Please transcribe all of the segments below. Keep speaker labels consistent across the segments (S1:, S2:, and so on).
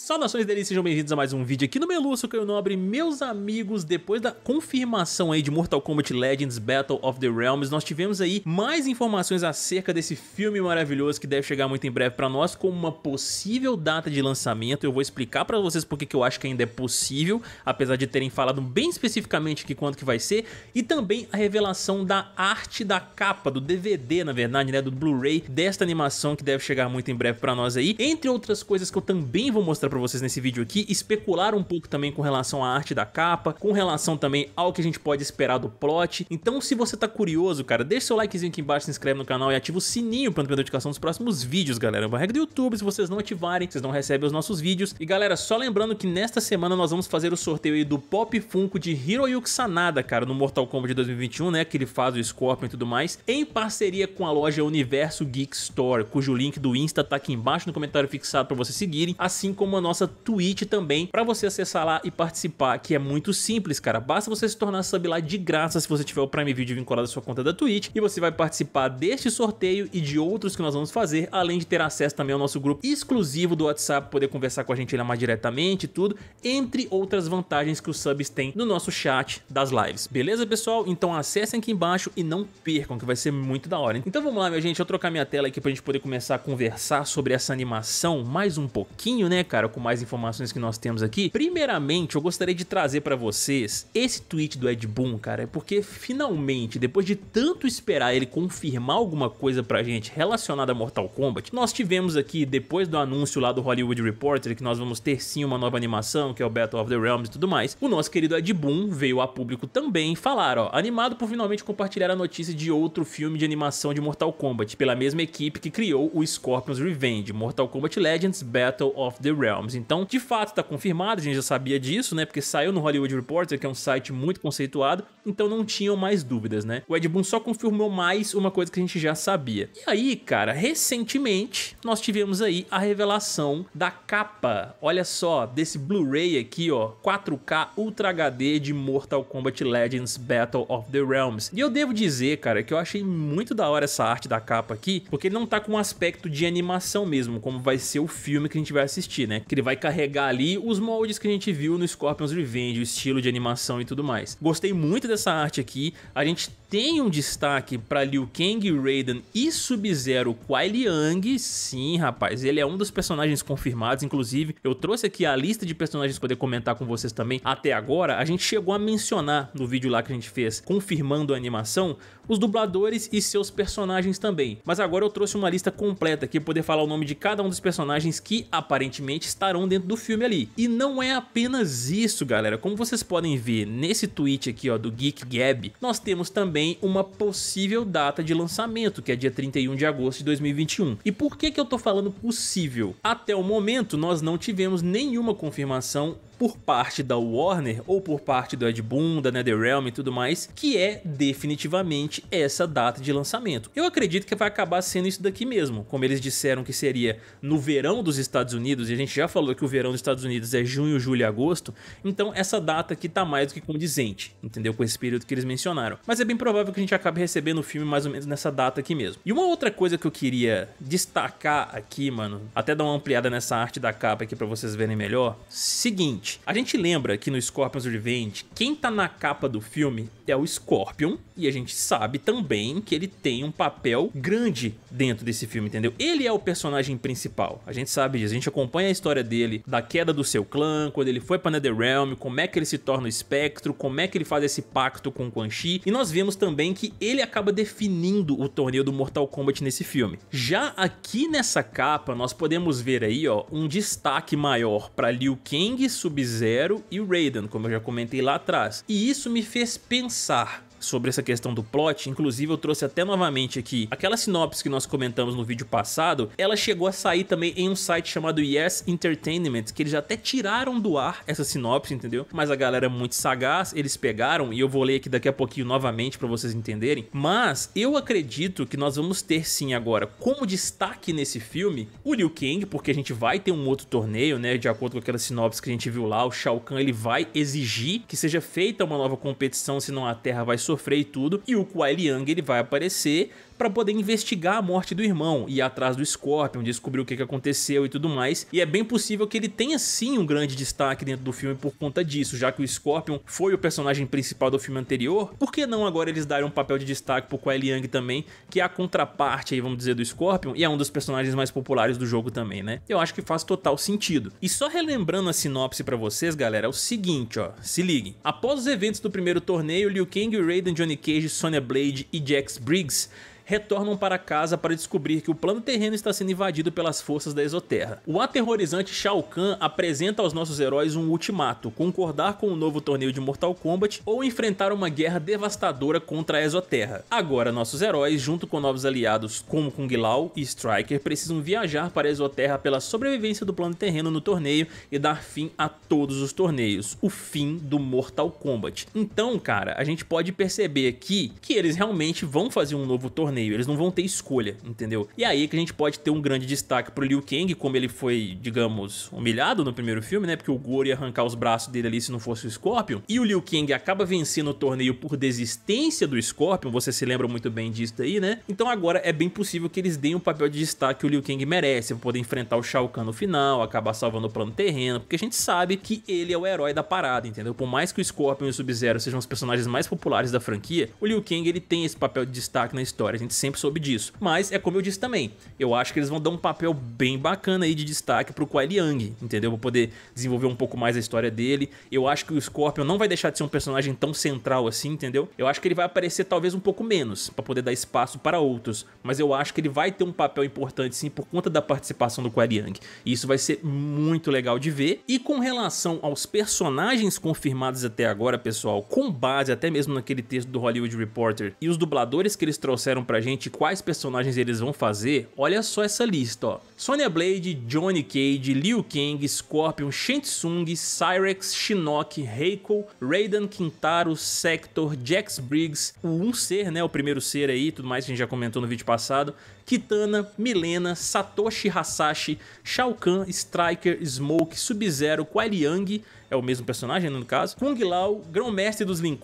S1: Saudações deles, sejam bem-vindos a mais um vídeo aqui no Melu, sou Caio Nobre. Meus amigos, depois da confirmação aí de Mortal Kombat Legends Battle of the Realms, nós tivemos aí mais informações acerca desse filme maravilhoso que deve chegar muito em breve pra nós, com uma possível data de lançamento. Eu vou explicar pra vocês porque que eu acho que ainda é possível, apesar de terem falado bem especificamente aqui quanto que vai ser, e também a revelação da arte da capa, do DVD, na verdade, né, do Blu-ray, desta animação que deve chegar muito em breve pra nós aí, entre outras coisas que eu também vou mostrar mostrar para vocês nesse vídeo aqui, especular um pouco também com relação à arte da capa, com relação também ao que a gente pode esperar do plot. Então, se você tá curioso, cara, deixa seu likezinho aqui embaixo, se inscreve no canal e ativa o sininho para não perder a notificação dos próximos vídeos, galera. É uma regra do YouTube, se vocês não ativarem, vocês não recebem os nossos vídeos. E galera, só lembrando que nesta semana nós vamos fazer o sorteio aí do Pop Funko de Hiroyuki Sanada, cara, no Mortal Kombat de 2021, né, que ele faz o Scorpion e tudo mais, em parceria com a loja Universo Geek Store, cujo link do Insta tá aqui embaixo no comentário fixado para vocês seguirem, assim como nossa Twitch também para você acessar lá e participar, que é muito simples, cara. Basta você se tornar sub lá de graça se você tiver o Prime Video vinculado à sua conta da Twitch e você vai participar deste sorteio e de outros que nós vamos fazer, além de ter acesso também ao nosso grupo exclusivo do WhatsApp, poder conversar com a gente lá mais diretamente e tudo, entre outras vantagens que os subs têm no nosso chat das lives. Beleza, pessoal? Então acessem aqui embaixo e não percam, que vai ser muito da hora. Então vamos lá, minha gente, eu trocar minha tela aqui pra gente poder começar a conversar sobre essa animação mais um pouquinho, né, cara? com mais informações que nós temos aqui. Primeiramente, eu gostaria de trazer para vocês esse tweet do Ed Boon, cara, porque finalmente, depois de tanto esperar ele confirmar alguma coisa pra gente relacionada a Mortal Kombat, nós tivemos aqui, depois do anúncio lá do Hollywood Reporter, que nós vamos ter sim uma nova animação, que é o Battle of the Realms e tudo mais, o nosso querido Ed Boon veio a público também falar, ó, animado por finalmente compartilhar a notícia de outro filme de animação de Mortal Kombat, pela mesma equipe que criou o Scorpion's Revenge, Mortal Kombat Legends Battle of the Realms. Realms. Então, de fato, tá confirmado, a gente já sabia disso, né? Porque saiu no Hollywood Reporter, que é um site muito conceituado, então não tinham mais dúvidas, né? O Ed Boon só confirmou mais uma coisa que a gente já sabia. E aí, cara, recentemente nós tivemos aí a revelação da capa, olha só, desse Blu-ray aqui, ó, 4K Ultra HD de Mortal Kombat Legends Battle of the Realms. E eu devo dizer, cara, que eu achei muito da hora essa arte da capa aqui, porque ele não tá com um aspecto de animação mesmo, como vai ser o filme que a gente vai assistir, né? que ele vai carregar ali os moldes que a gente viu no Scorpion's Revenge, o estilo de animação e tudo mais. Gostei muito dessa arte aqui, a gente tem um destaque para Liu Kang, Raiden e Sub-Zero Kuai Liang, sim rapaz, ele é um dos personagens confirmados, inclusive eu trouxe aqui a lista de personagens para poder comentar com vocês também até agora, a gente chegou a mencionar no vídeo lá que a gente fez confirmando a animação os dubladores e seus personagens também. Mas agora eu trouxe uma lista completa aqui para poder falar o nome de cada um dos personagens que aparentemente estarão dentro do filme ali. E não é apenas isso, galera. Como vocês podem ver nesse tweet aqui ó, do Geek Gab, nós temos também uma possível data de lançamento, que é dia 31 de agosto de 2021. E por que que eu tô falando possível? Até o momento nós não tivemos nenhuma confirmação por parte da Warner ou por parte do Ed Boon, da NetherRealm e tudo mais, que é definitivamente essa data de lançamento. Eu acredito que vai acabar sendo isso daqui mesmo, como eles disseram que seria no verão dos Estados Unidos, e a gente já falou que o verão dos Estados Unidos é junho, julho e agosto, então essa data aqui tá mais do que condizente, entendeu? Com esse período que eles mencionaram. Mas é bem provável que a gente acabe recebendo o filme mais ou menos nessa data aqui mesmo. E uma outra coisa que eu queria destacar aqui, mano, até dar uma ampliada nessa arte da capa aqui para vocês verem melhor, seguinte, seguinte: a gente lembra que no Scorpions Revenge, quem tá na capa do filme é o Scorpion, e a gente sabe também que ele tem um papel grande dentro desse filme, entendeu? Ele é o personagem principal. A gente sabe disso, a gente acompanha a história dele, da queda do seu clã, quando ele foi para NetherRealm, como é que ele se torna o espectro, como é que ele faz esse pacto com o Quan Chi, e nós vemos também que ele acaba definindo o torneio do Mortal Kombat nesse filme. Já aqui nessa capa, nós podemos ver aí, ó, um destaque maior para Liu Kang subir Sub-Zero e o Raiden, como eu já comentei lá atrás. E isso me fez pensar, sobre essa questão do plot, inclusive eu trouxe até novamente aqui, aquela sinopse que nós comentamos no vídeo passado, ela chegou a sair também em um site chamado Yes Entertainment, que eles até tiraram do ar essa sinopse, entendeu? Mas a galera é muito sagaz, eles pegaram, e eu vou ler aqui daqui a pouquinho novamente para vocês entenderem, mas eu acredito que nós vamos ter sim agora, como destaque nesse filme, o Liu Kang, porque a gente vai ter um outro torneio, né, de acordo com aquela sinopse que a gente viu lá, o Shao Kahn ele vai exigir que seja feita uma nova competição, senão a Terra vai sofrer e tudo. E o Kuai Liang ele vai aparecer para poder investigar a morte do irmão, ir atrás do Scorpion, descobrir o que, aconteceu e tudo mais. E é bem possível que ele tenha sim um grande destaque dentro do filme por conta disso, já que o Scorpion foi o personagem principal do filme anterior. Por que não agora eles darem um papel de destaque pro Kuai Liang também, que é a contraparte aí, vamos dizer, do Scorpion e é um dos personagens mais populares do jogo também, né? Eu acho que faz total sentido. E só relembrando a sinopse para vocês, galera, é o seguinte, ó, se liguem. Após os eventos do primeiro torneio, Liu Kang, Raiden, Johnny Cage, Sonya Blade e Jax Briggs retornam para casa para descobrir que o plano terreno está sendo invadido pelas forças da Exoterra. O aterrorizante Shao Kahn apresenta aos nossos heróis um ultimato, concordar com o um novo torneio de Mortal Kombat ou enfrentar uma guerra devastadora contra a Exoterra. Agora nossos heróis, junto com novos aliados como Kung Lao e Striker, precisam viajar para a Exoterra pela sobrevivência do plano terreno no torneio e dar fim a todos os torneios, o fim do Mortal Kombat. Então cara, a gente pode perceber aqui que eles realmente vão fazer um novo torneio torneio, eles não vão ter escolha, entendeu? E aí que a gente pode ter um grande destaque pro Liu Kang, como ele foi, digamos, humilhado no primeiro filme, né? Porque o Goro ia arrancar os braços dele ali se não fosse o Scorpion. E o Liu Kang acaba vencendo o torneio por desistência do Scorpion, você se lembra muito bem disso aí, né? Então agora é bem possível que eles deem o um papel de destaque que o Liu Kang merece, pra poder enfrentar o Shao Kahn no final, acabar salvando o plano terreno, porque a gente sabe que ele é o herói da parada, entendeu? Por mais que o Scorpion e o Sub-Zero sejam os personagens mais populares da franquia, o Liu Kang ele tem esse papel de destaque na história, gente sempre soube disso. Mas é como eu disse também, eu acho que eles vão dar um papel bem bacana aí de destaque pro Kuai Liang, entendeu? Pra poder desenvolver um pouco mais a história dele. Eu acho que o Scorpion não vai deixar de ser um personagem tão central assim, entendeu? Eu acho que ele vai aparecer talvez um pouco menos, pra poder dar espaço para outros. Mas eu acho que ele vai ter um papel importante sim, por conta da participação do Kuai Liang. E isso vai ser muito legal de ver. E com relação aos personagens confirmados até agora, pessoal, com base até mesmo naquele texto do Hollywood Reporter e os dubladores que eles trouxeram pra pra gente quais personagens eles vão fazer, olha só essa lista, ó. Sonya Blade, Johnny Cage, Liu Kang, Scorpion, Shinsung, Cyrex, Shinnok, Reiko, Raiden, kintaro Sector, Jax Briggs, o um ser, né, o primeiro ser aí, tudo mais que a gente já comentou no vídeo passado, Kitana, Milena, Satoshi Hasashi, Shao Kahn, Striker, Smoke, Sub-Zero, Kuai Liang, é o mesmo personagem né, no caso, Kung Lao, grão-mestre dos Lin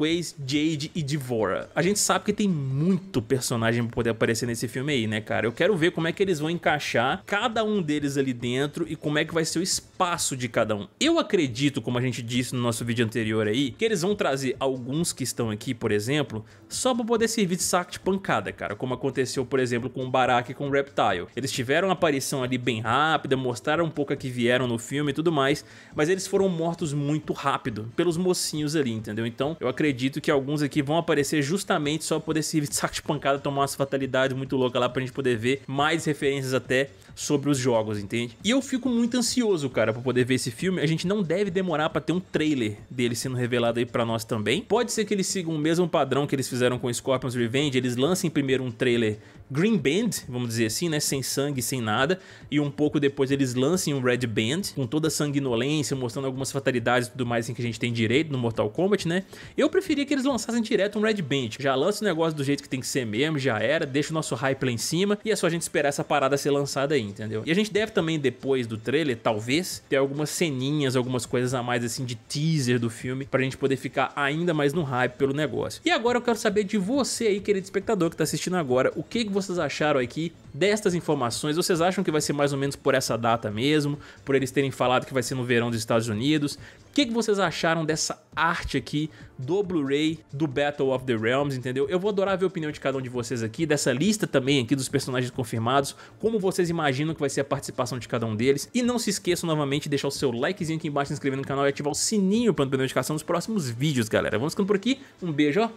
S1: Jade e Devora. A gente sabe que tem muito personagem pra poder aparecer nesse filme aí, né, cara? Eu quero ver como é que eles vão encaixar cada um deles ali dentro e como é que vai ser o espaço de cada um. Eu acredito, como a gente disse no nosso vídeo anterior aí, que eles vão trazer alguns que estão aqui, por exemplo, só pra poder servir de saco de pancada, cara, como aconteceu, por exemplo, com o Barak e com o Reptile. Eles tiveram uma aparição ali bem rápida, mostraram um pouco a que vieram no filme e tudo mais, mas eles foram mortos muito rápido pelos mocinhos ali, entendeu? Então eu acredito que alguns aqui vão aparecer justamente só por esse saco de pancada tomar umas fatalidades muito loucas lá pra gente poder ver mais referências até sobre os jogos, entende? E eu fico muito ansioso, cara, pra poder ver esse filme. A gente não deve demorar pra ter um trailer dele sendo revelado aí pra nós também. Pode ser que eles sigam o mesmo padrão que eles fizeram com Scorpion's Revenge, eles lancem primeiro um trailer Green Band, vamos dizer assim, né? Sem sangue, sem nada. E um pouco depois eles lancem um Red Band, com toda a sanguinolência, mostrando algumas fatalidades e tudo mais assim, que a gente tem direito no Mortal Kombat, né? Eu preferia que eles lançassem direto um Red Band. Já lança o negócio do jeito que tem que ser mesmo, já era, deixa o nosso hype lá em cima. E é só a gente esperar essa parada ser lançada aí, entendeu? E a gente deve também, depois do trailer, talvez, ter algumas ceninhas, algumas coisas a mais assim de teaser do filme, pra gente poder ficar ainda mais no hype pelo negócio. E agora eu quero saber de você aí, querido espectador que tá assistindo agora, o que vocês acharam aqui destas informações? Vocês acham que vai ser mais ou menos por essa data mesmo? Por eles terem falado que vai ser no verão dos Estados Unidos? O que, que vocês acharam dessa arte aqui do Blu-ray do Battle of the Realms, entendeu? Eu vou adorar ver a opinião de cada um de vocês aqui, dessa lista também aqui dos personagens confirmados, como vocês imaginam que vai ser a participação de cada um deles. E não se esqueçam novamente de deixar o seu likezinho aqui embaixo, se inscrever no canal e ativar o sininho para não perder notificação dos próximos vídeos, galera. Vamos ficando por aqui, um beijo, ó.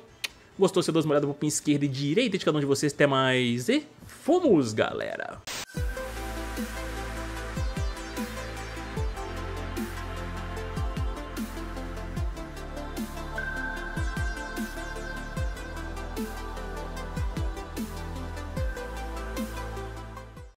S1: Gostou? Se eu dou uma olhada pro pin esquerda e direita de cada um de vocês. Até mais e fomos, galera!